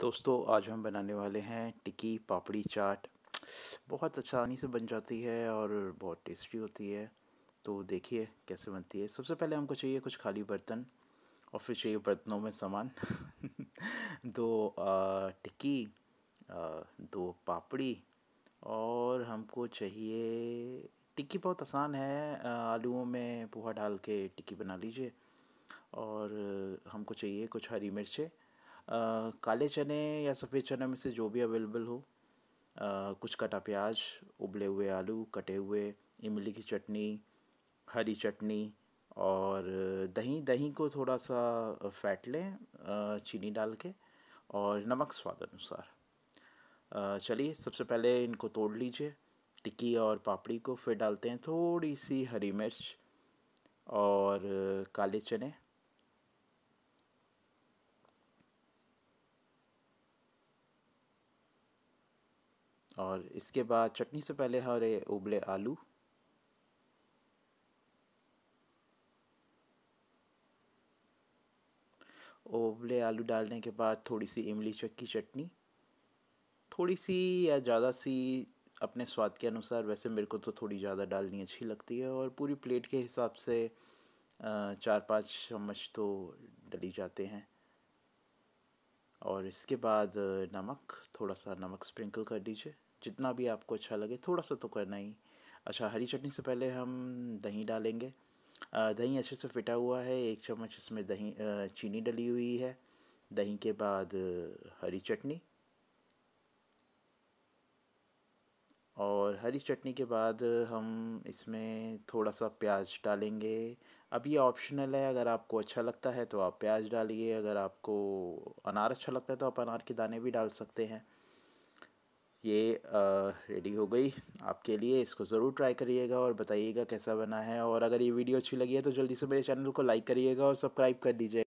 दोस्तों आज हम बनाने वाले हैं टिक्की पापड़ी चाट बहुत अच्छा आसानी से बन जाती है और बहुत टेस्टी होती है तो देखिए कैसे बनती है सबसे पहले हमको चाहिए कुछ खाली बर्तन और फिर चाहिए बर्तनों में सामान दो टिक्की दो पापड़ी और हमको चाहिए टिक्की बहुत आसान है आलूओं में पोहा डाल के टिक्की बना लीजिए और हमको चाहिए कुछ हरी मिर्चें काले चने या सफ़ेद चने में से जो भी अवेलेबल हो कुछ कटा प्याज उबले हुए आलू कटे हुए इमली की चटनी हरी चटनी और दही दही को थोड़ा सा फैट लें चीनी डाल के और नमक स्वाद अनुसार चलिए सबसे पहले इनको तोड़ लीजिए टिक्की और पापड़ी को फिर डालते हैं थोड़ी सी हरी मिर्च और काले चने और इसके बाद चटनी से पहले हमारे उबले आलू उबले आलू डालने के बाद थोड़ी सी इमली चक्की चटनी थोड़ी सी या ज़्यादा सी अपने स्वाद के अनुसार वैसे मेरे को तो थोड़ी ज़्यादा डालनी अच्छी लगती है और पूरी प्लेट के हिसाब से चार पाँच चम्मच तो डली जाते हैं और इसके बाद नमक थोड़ा सा नमक स्प्रिंकल कर दीजिए जितना भी आपको अच्छा लगे थोड़ा सा तो करना ही अच्छा हरी चटनी से पहले हम दही डालेंगे दही अच्छे से फिटा हुआ है एक चम्मच इसमें दही चीनी डली हुई है दही के बाद हरी चटनी और हरी चटनी के बाद हम इसमें थोड़ा सा प्याज डालेंगे अब ये ऑप्शनल है अगर आपको अच्छा लगता है तो आप प्याज डालिए अगर आपको अनार अच्छा लगता है तो आप अनार के दाने भी डाल सकते हैं ये रेडी हो गई आपके लिए इसको ज़रूर ट्राई करिएगा और बताइएगा कैसा बना है और अगर ये वीडियो अच्छी लगी है तो जल्दी से मेरे चैनल को लाइक करिएगा और सब्सक्राइब कर दीजिएगा